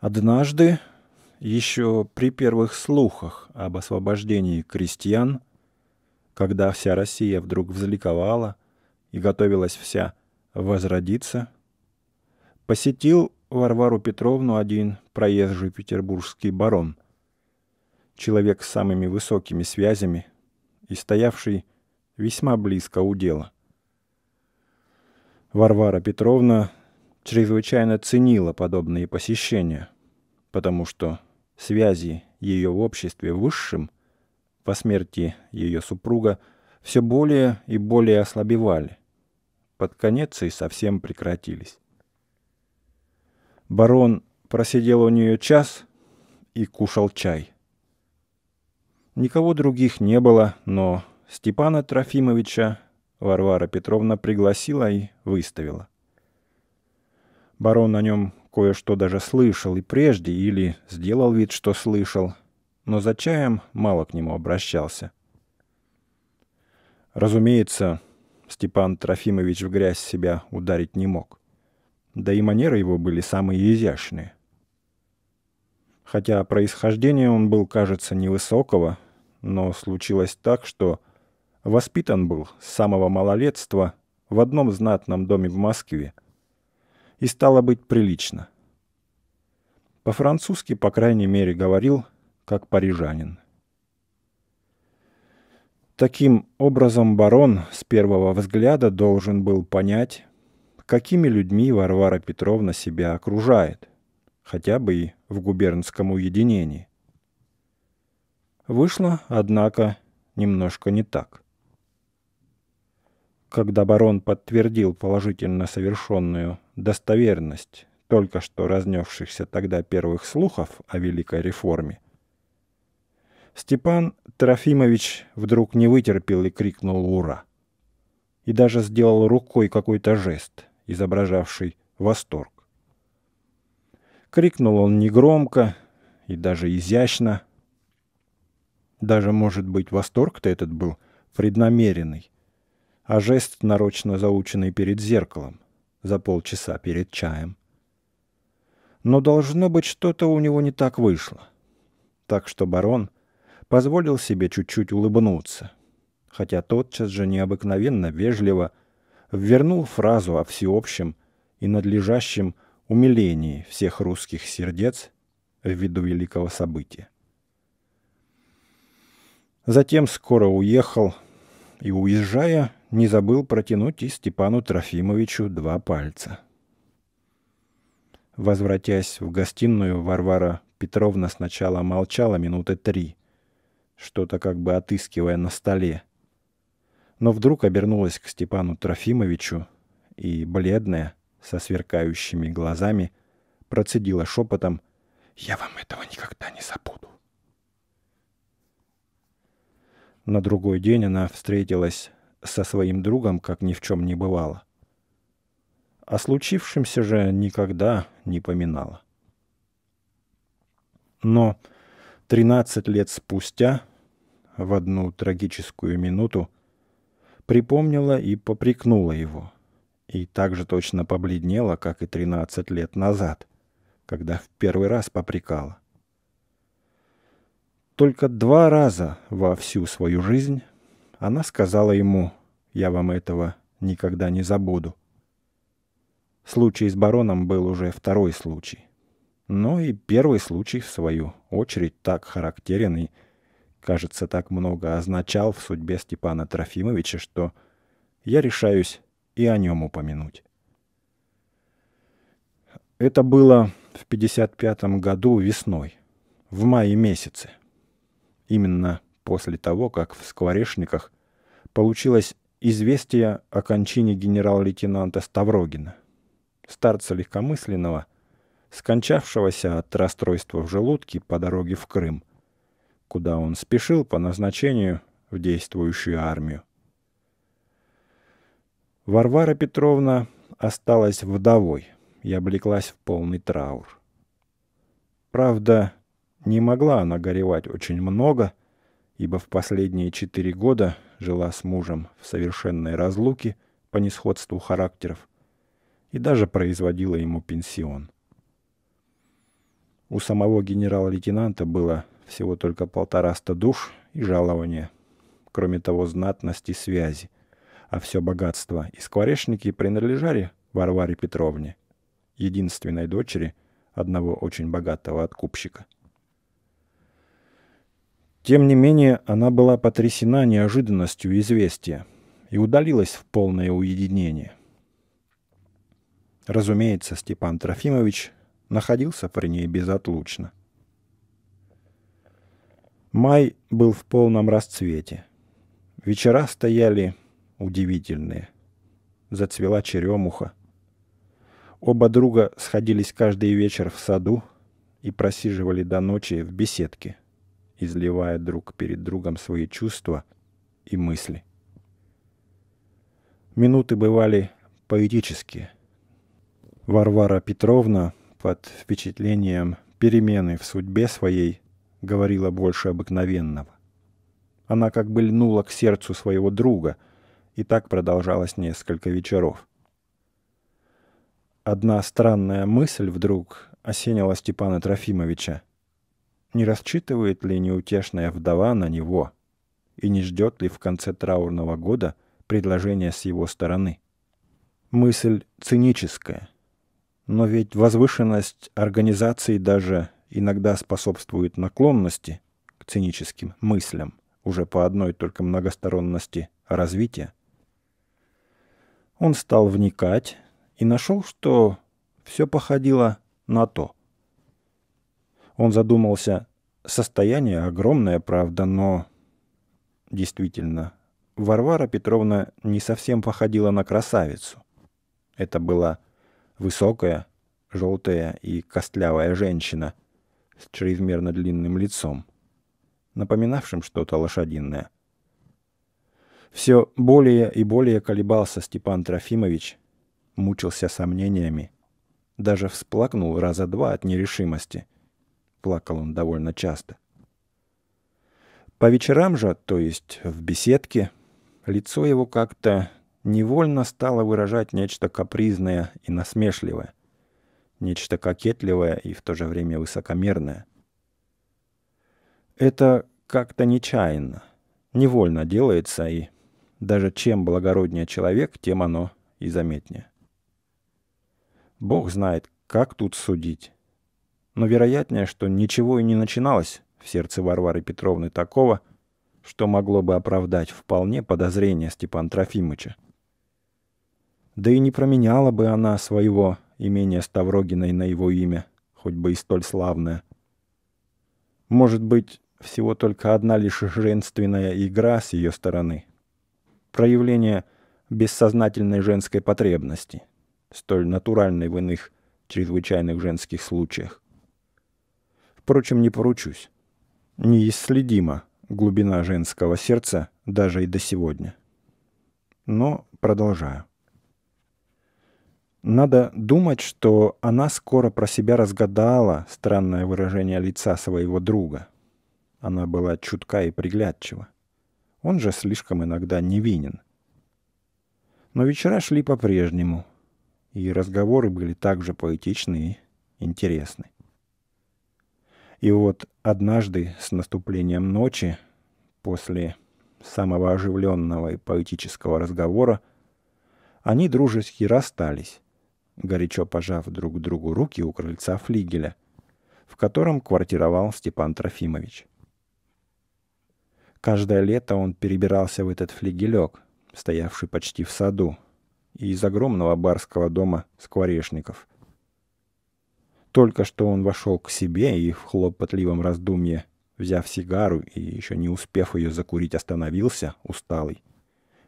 Однажды, еще при первых слухах об освобождении крестьян, когда вся Россия вдруг взликовала и готовилась вся возродиться, посетил Варвару Петровну один проезжий петербургский барон, человек с самыми высокими связями и стоявший весьма близко у дела. Варвара Петровна чрезвычайно ценила подобные посещения, потому что связи ее в обществе высшим по смерти ее супруга все более и более ослабевали. Под конец и совсем прекратились. Барон просидел у нее час и кушал чай. Никого других не было, но Степана Трофимовича Варвара Петровна пригласила и выставила – Барон о нем кое-что даже слышал и прежде, или сделал вид, что слышал, но за чаем мало к нему обращался. Разумеется, Степан Трофимович в грязь себя ударить не мог. Да и манеры его были самые изящные. Хотя происхождение он был, кажется, невысокого, но случилось так, что воспитан был с самого малолетства в одном знатном доме в Москве – и стало быть прилично. По-французски, по крайней мере, говорил, как парижанин. Таким образом, барон с первого взгляда должен был понять, какими людьми Варвара Петровна себя окружает, хотя бы и в губернском уединении. Вышло, однако, немножко не так. Когда барон подтвердил положительно совершенную достоверность только что разнесшихся тогда первых слухов о Великой реформе, Степан Трофимович вдруг не вытерпел и крикнул «Ура!» и даже сделал рукой какой-то жест, изображавший восторг. Крикнул он негромко и даже изящно. Даже, может быть, восторг-то этот был преднамеренный, а жест нарочно заученный перед зеркалом, за полчаса перед чаем. Но должно быть, что-то у него не так вышло. Так что барон позволил себе чуть-чуть улыбнуться, хотя тотчас же необыкновенно вежливо ввернул фразу о всеобщем и надлежащем умилении всех русских сердец в виду великого события. Затем скоро уехал и, уезжая, не забыл протянуть и Степану Трофимовичу два пальца. Возвратясь в гостиную, Варвара Петровна сначала молчала минуты три, что-то как бы отыскивая на столе. Но вдруг обернулась к Степану Трофимовичу и, бледная, со сверкающими глазами, процедила шепотом «Я вам этого никогда не забуду». На другой день она встретилась со своим другом, как ни в чем не бывало. О случившемся же никогда не поминала. Но 13 лет спустя, в одну трагическую минуту, припомнила и поприкнула его. И так же точно побледнела, как и 13 лет назад, когда в первый раз попрекала. Только два раза во всю свою жизнь она сказала ему, «Я вам этого никогда не забуду». Случай с бароном был уже второй случай. Но и первый случай, в свою очередь, так характерен и, кажется, так много означал в судьбе Степана Трофимовича, что я решаюсь и о нем упомянуть. Это было в 1955 году весной, в мае месяце. Именно после того, как в Скворешниках получилось известие о кончине генерал-лейтенанта Ставрогина, старца легкомысленного, скончавшегося от расстройства в желудке по дороге в Крым, куда он спешил по назначению в действующую армию. Варвара Петровна осталась вдовой и облеклась в полный траур. Правда, не могла она горевать очень много – ибо в последние четыре года жила с мужем в совершенной разлуке по несходству характеров и даже производила ему пенсион. У самого генерал-лейтенанта было всего только полтораста душ и жалования, кроме того знатности связи, а все богатство и скворечники принадлежали Варваре Петровне, единственной дочери одного очень богатого откупщика – тем не менее, она была потрясена неожиданностью известия и удалилась в полное уединение. Разумеется, Степан Трофимович находился при ней безотлучно. Май был в полном расцвете. Вечера стояли удивительные. Зацвела черемуха. Оба друга сходились каждый вечер в саду и просиживали до ночи в беседке – изливая друг перед другом свои чувства и мысли. Минуты бывали поэтические. Варвара Петровна под впечатлением перемены в судьбе своей говорила больше обыкновенного. Она как бы льнула к сердцу своего друга, и так продолжалось несколько вечеров. Одна странная мысль вдруг осенила Степана Трофимовича. Не рассчитывает ли неутешная вдова на него? И не ждет ли в конце траурного года предложения с его стороны? Мысль циническая. Но ведь возвышенность организации даже иногда способствует наклонности к циническим мыслям, уже по одной только многосторонности развития. Он стал вникать и нашел, что все походило на то – он задумался. Состояние огромное, правда, но... Действительно, Варвара Петровна не совсем походила на красавицу. Это была высокая, желтая и костлявая женщина с чрезмерно длинным лицом, напоминавшим что-то лошадиное. Все более и более колебался Степан Трофимович, мучился сомнениями, даже всплакнул раза два от нерешимости – Плакал он довольно часто. По вечерам же, то есть в беседке, лицо его как-то невольно стало выражать нечто капризное и насмешливое, нечто кокетливое и в то же время высокомерное. Это как-то нечаянно, невольно делается, и даже чем благороднее человек, тем оно и заметнее. Бог знает, как тут судить но вероятнее, что ничего и не начиналось в сердце Варвары Петровны такого, что могло бы оправдать вполне подозрения Степана Трофимыча. Да и не променяла бы она своего имения Ставрогиной на его имя, хоть бы и столь славное. Может быть, всего только одна лишь женственная игра с ее стороны. Проявление бессознательной женской потребности, столь натуральной в иных чрезвычайных женских случаях. Впрочем, не поручусь. Неисследима глубина женского сердца даже и до сегодня. Но продолжаю. Надо думать, что она скоро про себя разгадала странное выражение лица своего друга. Она была чутка и приглядчива. Он же слишком иногда невинен. Но вечера шли по-прежнему, и разговоры были также поэтичны и интересны. И вот однажды с наступлением ночи, после самого оживленного и поэтического разговора, они дружески расстались, горячо пожав друг другу руки у крыльца флигеля, в котором квартировал Степан Трофимович. Каждое лето он перебирался в этот флигелек, стоявший почти в саду, и из огромного барского дома скворешников – только что он вошел к себе и в хлопотливом раздумье, взяв сигару и еще не успев ее закурить, остановился, усталый,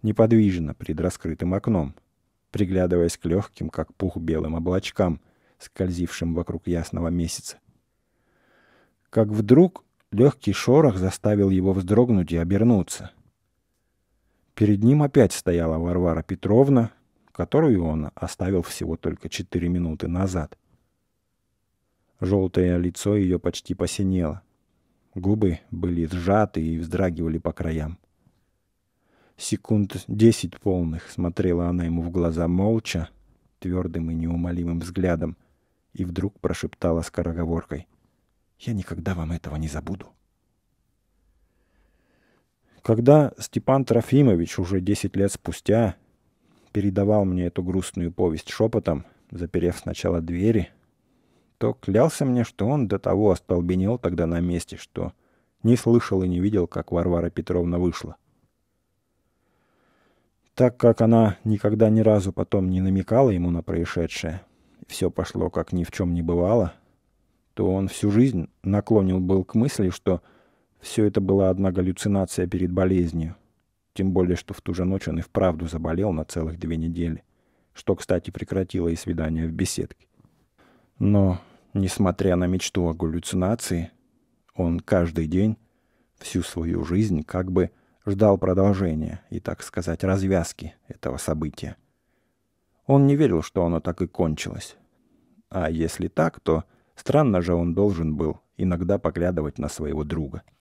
неподвижно пред раскрытым окном, приглядываясь к легким, как пух, белым облачкам, скользившим вокруг ясного месяца. Как вдруг легкий шорох заставил его вздрогнуть и обернуться. Перед ним опять стояла Варвара Петровна, которую он оставил всего только четыре минуты назад — Желтое лицо ее почти посинело. Губы были сжаты и вздрагивали по краям. Секунд десять полных смотрела она ему в глаза молча, твердым и неумолимым взглядом, и вдруг прошептала скороговоркой. «Я никогда вам этого не забуду». Когда Степан Трофимович уже десять лет спустя передавал мне эту грустную повесть шепотом, заперев сначала двери, то клялся мне, что он до того остолбенел тогда на месте, что не слышал и не видел, как Варвара Петровна вышла. Так как она никогда ни разу потом не намекала ему на происшедшее, все пошло как ни в чем не бывало, то он всю жизнь наклонил был к мысли, что все это была одна галлюцинация перед болезнью. Тем более, что в ту же ночь он и вправду заболел на целых две недели, что, кстати, прекратило и свидание в беседке. Но Несмотря на мечту о галлюцинации, он каждый день, всю свою жизнь, как бы ждал продолжения и, так сказать, развязки этого события. Он не верил, что оно так и кончилось. А если так, то странно же он должен был иногда поглядывать на своего друга.